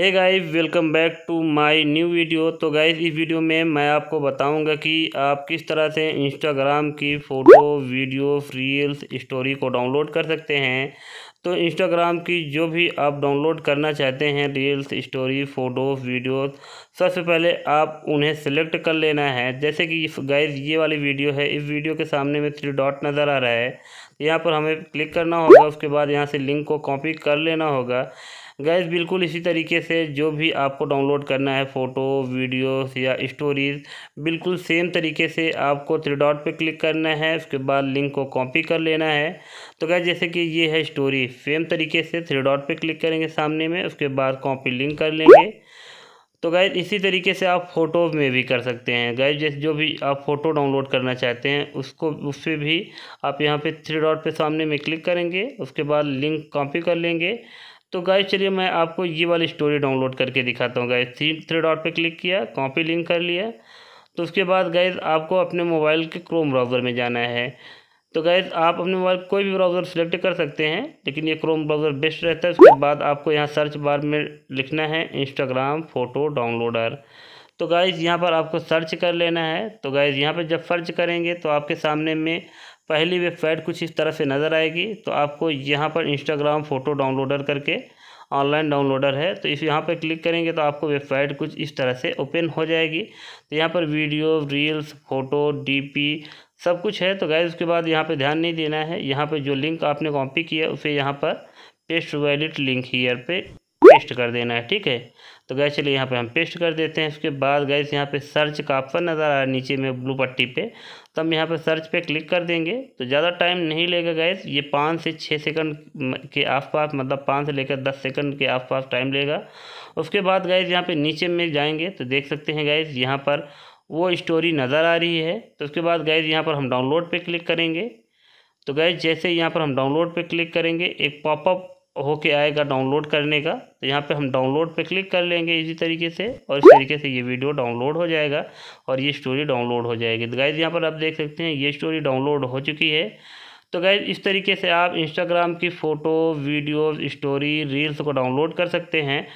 hey guys welcome back to my new video तो guys इस video में मैं आपको बताऊंगा कि आप किस तरह से इंस्टाग्राम की फ़ोटो वीडियो रील्स स्टोरी को डाउनलोड कर सकते हैं तो इंस्टाग्राम की जो भी आप डाउनलोड करना चाहते हैं रील्स स्टोरी फ़ोटोज़ वीडियोस सबसे पहले आप उन्हें सेलेक्ट कर लेना है जैसे कि गाइज ये वाली वीडियो है इस वीडियो के सामने में थ्री डॉट नज़र आ रहा है यहाँ पर हमें क्लिक करना होगा उसके बाद यहाँ से लिंक को कॉपी कर लेना होगा गैस बिल्कुल इसी तरीके से जो भी आपको डाउनलोड करना है फ़ोटो वीडियोस या स्टोरीज बिल्कुल सेम तरीके से आपको थ्री डॉट पे क्लिक करना है उसके बाद लिंक को कॉपी कर लेना है तो गैस जैसे कि ये है स्टोरी सेम तरीके से थ्री डॉट पे क्लिक करेंगे सामने में उसके बाद कॉपी लिंक कर लेंगे तो गैज इसी तरीके से आप फ़ोटो में भी कर सकते हैं गैज जैसे जो भी आप फ़ोटो डाउनलोड करना चाहते हैं उसको उससे भी आप यहाँ पर थ्री डॉट पर सामने में क्लिक करेंगे उसके बाद लिंक कॉपी कर लेंगे तो गाइज चलिए मैं आपको ये वाली स्टोरी डाउनलोड करके दिखाता हूँ गाइज थ्री थ्री डॉट पे क्लिक किया कॉपी लिंक कर लिया तो उसके बाद गैज आपको अपने मोबाइल के क्रोम ब्राउज़र में जाना है तो गैज आप अपने मोबाइल कोई भी ब्राउज़र सेलेक्ट कर सकते हैं लेकिन ये क्रोम ब्राउज़र बेस्ट रहता है उसके बाद आपको यहाँ सर्च बार में लिखना है इंस्टाग्राम फ़ोटो डाउनलोडर तो गाइज़ यहाँ पर आपको सर्च कर लेना है तो गैज़ यहाँ पर जब सर्च करेंगे तो आपके सामने में पहली वेबसाइट कुछ इस तरह से नज़र आएगी तो आपको यहाँ पर इंस्टाग्राम फ़ोटो डाउनलोडर करके ऑनलाइन डाउनलोडर है तो इस यहाँ पर क्लिक करेंगे तो आपको वेबसाइट कुछ इस तरह से ओपन हो जाएगी तो यहाँ पर वीडियो रील्स फ़ोटो डीपी सब कुछ है तो गैस उसके बाद यहाँ पे ध्यान नहीं देना है यहाँ पे जो लिंक आपने कॉपी किया उसे यहाँ पर पेस्ट वैलिड लिंक हीयर पे पेस्ट कर देना है ठीक है तो गए चलिए यहाँ पे हम पेस्ट कर देते हैं उसके बाद गए यहाँ पे सर्च का ऑप्शन नज़र आ रहा है नीचे में ब्लू पट्टी पे तो हम यहाँ पे सर्च पे क्लिक कर देंगे तो ज़्यादा टाइम नहीं लेगा गैस ये पाँच से छः सेकंड के आसपास मतलब पाँच से लेकर दस सेकंड के आसपास टाइम लेगा उसके बाद गैस यहाँ पर नीचे में जाएंगे तो देख सकते हैं गैस यहाँ पर वो स्टोरी नज़र आ रही है तो उसके बाद गैस यहाँ पर हम डाउनलोड पर क्लिक करेंगे तो गैस जैसे यहाँ पर हम डाउनलोड पर क्लिक करेंगे एक पॉपअप होके आएगा डाउनलोड करने का तो यहाँ पे हम डाउनलोड पे क्लिक कर लेंगे इसी तरीके से और इस तरीके से ये वीडियो डाउनलोड हो जाएगा और ये स्टोरी डाउनलोड हो जाएगी तो गाइज यहाँ पर आप देख सकते हैं ये स्टोरी डाउनलोड हो चुकी है तो गैज इस तरीके से आप इंस्टाग्राम की फ़ोटो वीडियो स्टोरी रील्स को डाउनलोड कर सकते हैं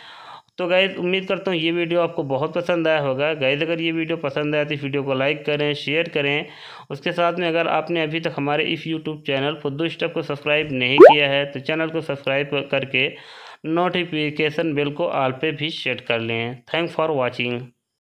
तो गैज़ उम्मीद करता हूँ ये वीडियो आपको बहुत पसंद आया होगा गैज़ अगर ये वीडियो पसंद आया तो इस वीडियो को लाइक करें शेयर करें उसके साथ में अगर आपने अभी तक हमारे इस यूट्यूब चैनल फुद्दू स्टेप को सब्सक्राइब नहीं किया है तो चैनल को सब्सक्राइब करके नोटिफिकेशन बिल को आल पे भी सेट कर लें थैंक फॉर वॉचिंग